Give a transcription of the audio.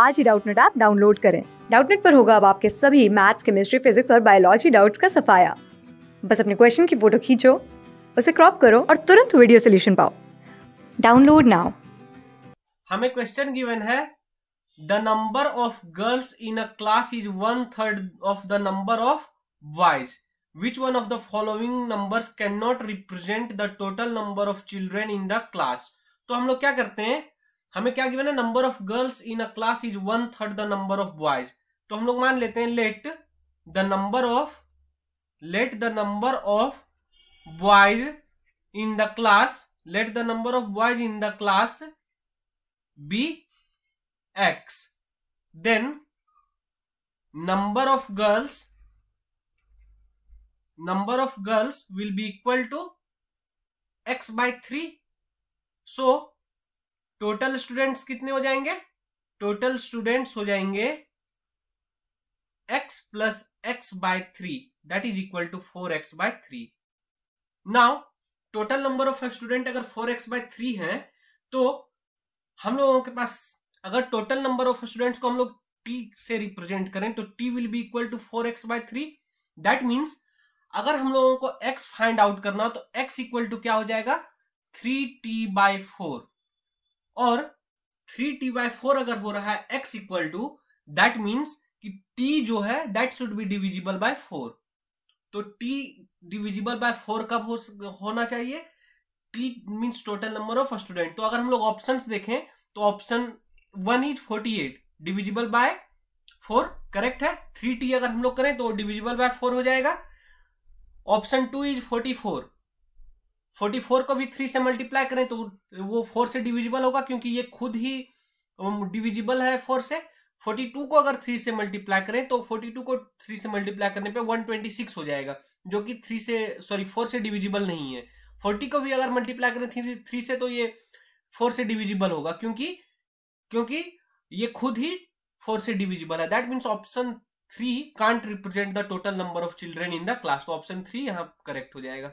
आज ही Doubtnut app download करें डाउटनेट पर होगा अब आपके सभी मैथ्स केमिस्ट्री फिजिक्स और बायोलॉजी डाउट्स का सफाया बस अपने क्वेश्चन की फोटो खींचो उसे क्रॉप करो और तुरंत वीडियो सोल्यूशन पाओ डाउनलोड नाउ हमें क्वेश्चन गिवन है the number of girls in a class is one third of the number of boys which one of the following following can not represent the total number of children in the class तो हम लोग क्या करते हैं हमें क्या given है number of girls in a class is one third the number of boys तो हम लोग मान लेते हैं let the number of let the number of boys in the class let the number of boys in the class be X then number of girls number of girls will be equal to X by three so total students कितने हो जाएंगे total students हो जाएंगे x plus X by three that is equal to four X by three now total number of student अगर four X by three है तो हम लोगों के पास अगर टोटल नंबर ऑफ स्टूडेंट्स को हम लोग टी से रिप्रेजेंट करें तो T will be equal to four X by three that means अगर हम लोगों को x फाइंड आउट करना हो तो x इक्वल टू क्या हो जाएगा थ्री टी बाय फोर और थ्री टी बाय फोर अगर हो रहा है x equal to that means कि टी जो है that should be divisible by four तो टी डिविजिबल बाय फोर कब हो, होना चाहिए T means total number of student तो अगर हम लोग ऑप्शन देखें तो option one is forty eight divisible by four correct है थ्री टी अगर हम लोग करें तो डिविजिबल बाय फोर हो जाएगा option two is forty four forty four को भी थ्री से मल्टीप्लाई करें तो वो फोर से डिविजिबल होगा क्योंकि ये खुद ही डिविजिबल है फोर से फोर्टी टू को अगर थ्री से मल्टीप्लाई करें तो फोर्टी टू को थ्री से मल्टीप्लाई करने पे वन ट्वेंटी सिक्स हो जाएगा जो कि थ्री से सॉरी फोर से डिविजिबल नहीं है फोर्टी को भी अगर मल्टीप्लाई करें थ्री थ्री से तो ये फोर से डिविजिबल होगा क्योंकि क्योंकि ये खुद ही फोर से डिविजिबल है that means option three can't represent the total number of children in the class तो ऑप्शन थ्री यहाँ करेक्ट हो जाएगा